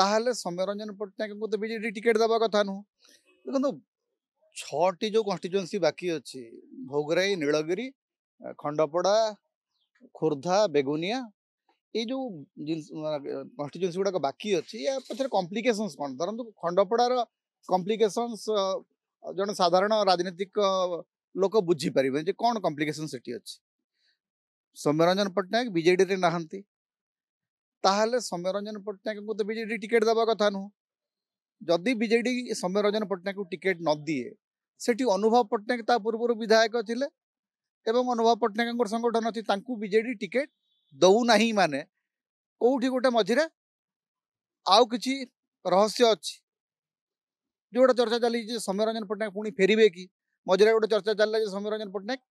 ताल सौम्यरंजन पट्टनायक तो विजे टिकेट दबा कथ नु देखो तो छटी जो कन्स्टिट्युएन्सी बाकी अच्छे भोगराई नीलगिरी खंडपड़ा खोर्धा बेगुनिया ये जो कन्स्टिट्युएन्सी गुड़ाक बाकी अच्छे या पचर कम्प्लिकेसन्स कौन धरत खंडपड़ार कम्प्लिकेसन्स जन साधारण राजनीतिक लोक बुझीपरि कौन कम्प्लिकेसन से सौम्यरंजन पट्टनायक विजेडी नहांती ताहले समय रंजन पट्टनायक को तो बीजेडी टिकेट दबा कथा नुह जदि बीजेडी समय रंजन पट्टनायक टिकेट न दिए से अनुभव पट्टनायक पूर्व विधायक थे अनुभव पट्टनायक संगठन अच्छी बीजेडी टिकेट दौना ही माने कौटी गोटे मझे आउ कि रहस्य अच्छी जो गोटे चर्चा चली समय रंजन पट्टनायक पुणी फेरबे कि मझे गोटे चर्चा चल रहा समय रंजन पट्टनायक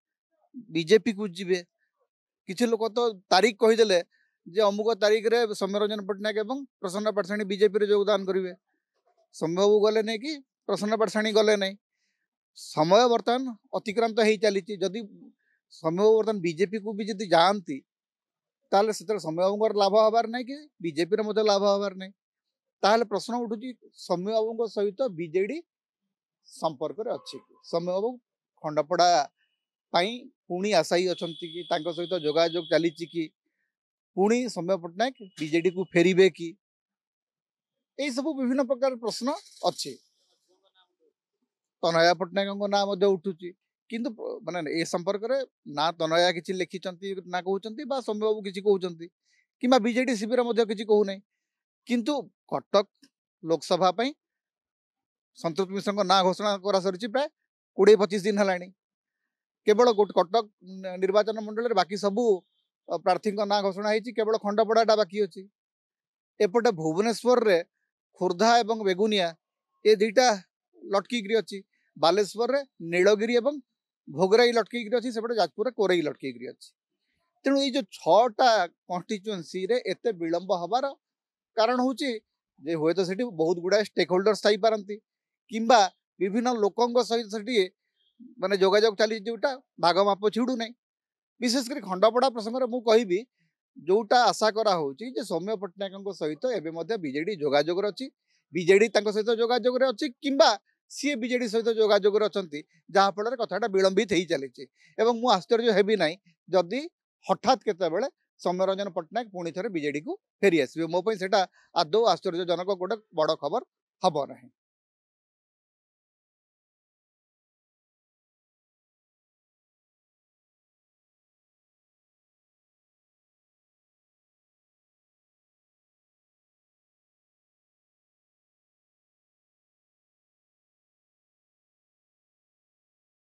बीजेपी को जीवे किसी लोक तो तारीख कहीदे जे अमुक तारीख रे रंजन पट्टनायक प्रसन्न पाठशाणी बीजेपी रे योगदान करेंगे संभव गले नहीं कि प्रसन्न पाठशाणी गले ना समय बर्तमान अतिक्रांत हो चली जदि संभव बर्तमान बीजेपी को भी जी जाती ताल से समय बाबूर लाभ हबार नहीं कि बीजेपी रे लाभ हबार नहीं प्रश्न उठू समय बाबू सहित बजे संपर्क अच्छे समय बाबू खंडपड़ा पुणी आशायी अच्छा कि सहित जोजोग चली ପୁଣି ସୌମ୍ୟ ପଟ୍ଟନାୟକ ବିଜେଡିକୁ ଫେରିବେ କି ଏହିସବୁ ବିଭିନ୍ନ ପ୍ରକାର ପ୍ରଶ୍ନ ଅଛି ତନୟା ପଟ୍ଟନାୟକଙ୍କ ନାଁ ମଧ୍ୟ ଉଠୁଛି କିନ୍ତୁ ମାନେ ଏ ସମ୍ପର୍କରେ ନା ତନୟା କିଛି ଲେଖିଛନ୍ତି ନା କହୁଛନ୍ତି ବା ସୌମ୍ୟବାବୁ କିଛି କହୁଛନ୍ତି କିମ୍ବା ବିଜେଡି ଶିବିର ମଧ୍ୟ କିଛି କହୁନାହିଁ କିନ୍ତୁ କଟକ ଲୋକସଭା ପାଇଁ ସନ୍ତୋଷ ମିଶ୍ରଙ୍କ ନାଁ ଘୋଷଣା କରାସରିଛି ପ୍ରାୟ କୋଡ଼ିଏ ପଚିଶ ଦିନ ହେଲାଣି କେବଳ କଟକ ନିର୍ବାଚନ ମଣ୍ଡଳୀରେ ବାକି ସବୁ ପ୍ରାର୍ଥୀଙ୍କ ନାଁ ଘୋଷଣା ହେଇଛି କେବଳ ଖଣ୍ଡପଡ଼ାଟା ବାକି ଅଛି ଏପଟେ ଭୁବନେଶ୍ୱରରେ ଖୋର୍ଦ୍ଧା ଏବଂ ବେଗୁନିଆ ଏ ଦୁଇଟା ଲଟକିକିରି ଅଛି ବାଲେଶ୍ୱରରେ ନୀଳଗିରି ଏବଂ ଭୋଗରାଇ ଲଟକିକିରି ଅଛି ସେପଟେ ଯାଜପୁରରେ କୋରେଇ ଲଟକିକିରି ଅଛି ତେଣୁ ଏଇ ଯେଉଁ ଛଅଟା କନଷ୍ଟିଚୁଏନ୍ସିରେ ଏତେ ବିଳମ୍ବ ହେବାର କାରଣ ହେଉଛି ଯେ ହୁଏତ ସେଠି ବହୁତ ଗୁଡ଼ାଏ ଷ୍ଟେକ୍ ହୋଲ୍ଡର୍ସ ଥାଇପାରନ୍ତି କିମ୍ବା ବିଭିନ୍ନ ଲୋକଙ୍କ ସହିତ ସେଠି ମାନେ ଯୋଗାଯୋଗ ଚାଲିଛି ଯେଉଁଟା ଭାଗ ମାପ ଛିଡ଼ୁନାହିଁ বিশেষ করে খণ্ডপଡ଼ା প্রসঙ্গে মু কহিবি ଯେଉଁଟା ଆଶା କରାହେଉଛି ଯେ ସୌମ୍ୟ ପଟ୍ଟନାୟକଙ୍କ ସହିତ ଏବେ ମଧ୍ୟ ବିଜେଡି ଯୋଗାଯୋଗରେ ଅଛି ବିଜେଡି ତାଙ୍କ ସହିତ ଯୋଗାଯୋଗରେ ଅଛି କିମ୍ବା ସିଏ ବିଜେଡି ସହିତ ଯୋଗାଯୋଗରେ ଅଛନ୍ତି ଯାହାଫଳରେ କଥାଟା ବିଳମ୍ବିତ ହେଇ ଚାଲିଛି ଏବଂ ମୁଁ ଆଶ୍ଚର୍ଯ୍ୟ ହେବି ନାହିଁ ଯଦି ହଠାତ୍ କେତେବେଳେ ସୌମ୍ୟରଞ୍ଜନ ପଟ୍ଟନାୟକ ପୁଣି ଥରେ ବିଜେଡିକୁ ଫେରିଆସିବେ ମୋ ପାଇଁ ସେଇଟା ଆଦୌ ଆଶ୍ଚର୍ଯ୍ୟଜନକ ଗୋଟେ ବଡ଼ ଖବର ହେବ ନାହିଁ